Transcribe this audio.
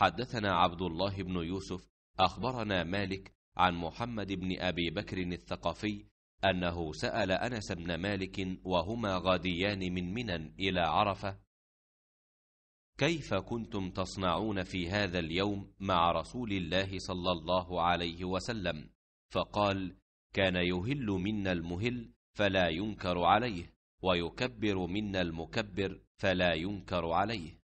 حدثنا عبد الله بن يوسف اخبرنا مالك عن محمد بن ابي بكر الثقفي انه سال انس بن مالك وهما غاديان من منى الى عرفه كيف كنتم تصنعون في هذا اليوم مع رسول الله صلى الله عليه وسلم فقال كان يهل منا المهل فلا ينكر عليه ويكبر منا المكبر فلا ينكر عليه